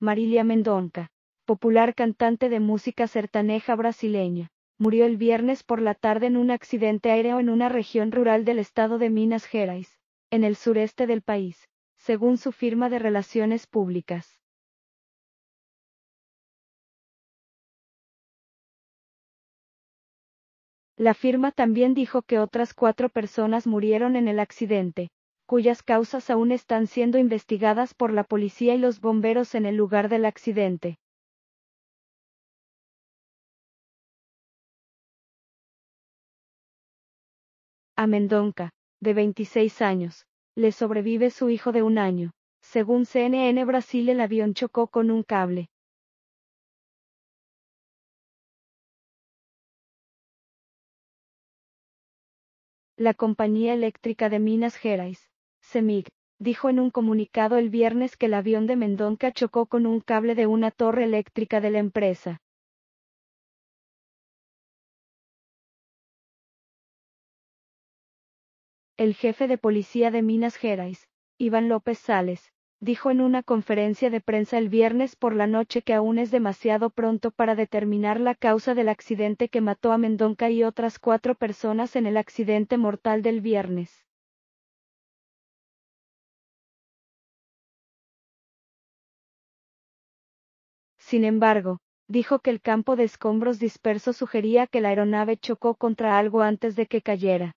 Marilia Mendonca, popular cantante de música sertaneja brasileña, murió el viernes por la tarde en un accidente aéreo en una región rural del estado de Minas Gerais, en el sureste del país, según su firma de relaciones públicas. La firma también dijo que otras cuatro personas murieron en el accidente, cuyas causas aún están siendo investigadas por la policía y los bomberos en el lugar del accidente. A Mendonca, de 26 años, le sobrevive su hijo de un año. Según CNN Brasil el avión chocó con un cable. La compañía eléctrica de Minas Gerais Semig, dijo en un comunicado el viernes que el avión de Mendonca chocó con un cable de una torre eléctrica de la empresa. El jefe de policía de Minas Gerais, Iván López Sales, dijo en una conferencia de prensa el viernes por la noche que aún es demasiado pronto para determinar la causa del accidente que mató a Mendonca y otras cuatro personas en el accidente mortal del viernes. Sin embargo, dijo que el campo de escombros disperso sugería que la aeronave chocó contra algo antes de que cayera.